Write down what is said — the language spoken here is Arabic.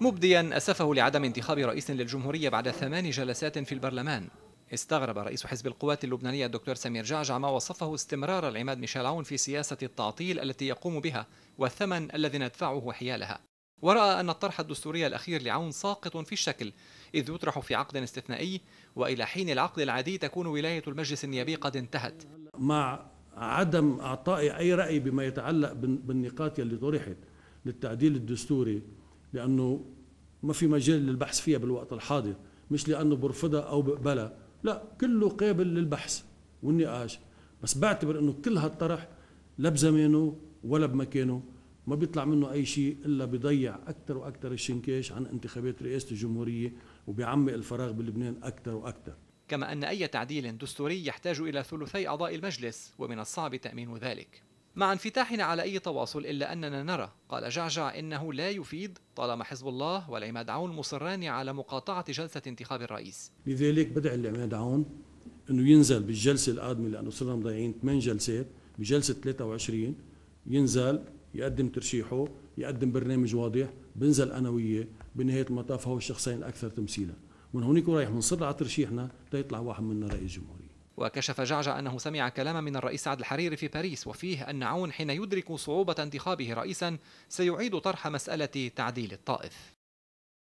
مبديا أسفه لعدم انتخاب رئيس للجمهورية بعد ثمان جلسات في البرلمان استغرب رئيس حزب القوات اللبنانية الدكتور سمير جعجع ما وصفه استمرار العماد ميشيل عون في سياسة التعطيل التي يقوم بها والثمن الذي ندفعه حيالها ورأى أن الطرح الدستوري الأخير لعون ساقط في الشكل إذ يطرح في عقد استثنائي وإلى حين العقد العادي تكون ولاية المجلس النيابي قد انتهت مع عدم أعطائي أي رأي بما يتعلق بالنقاط اللي طرحت للتعديل الدستوري لانه ما في مجال للبحث فيها بالوقت الحاضر مش لانه برفضها او بقبلها لا كله قابل للبحث والنقاش بس بعتبر انه كل هالطرح لا بزمانه ولا بمكانه ما بيطلع منه اي شيء الا بيضيع اكثر واكثر الشنكاش عن انتخابات رئاسه الجمهوريه وبيعمق الفراغ بلبنان اكثر واكثر كما ان اي تعديل دستوري يحتاج الى ثلثي اعضاء المجلس ومن الصعب تامين ذلك مع انفتاحنا على أي تواصل إلا أننا نرى قال جعجع إنه لا يفيد طالما حزب الله والعماد عون مصران على مقاطعة جلسة انتخاب الرئيس لذلك بدع العماد عون أنه ينزل بالجلسة القادمة لأنه صرنا مضيعين ثمان جلسات بجلسة 23 ينزل يقدم ترشيحه يقدم برنامج واضح بنزل أنا وياه بنهاية المطاف هو الشخصين الأكثر تمثيلا من هونيك ورايح بنصر على ترشيحنا تيطلع واحد منا رئيس جمهورية وكشف جعجع أنه سمع كلاما من الرئيس عبد الحريري في باريس وفيه أن عون حين يدرك صعوبة انتخابه رئيسا سيعيد طرح مسألة تعديل الطائف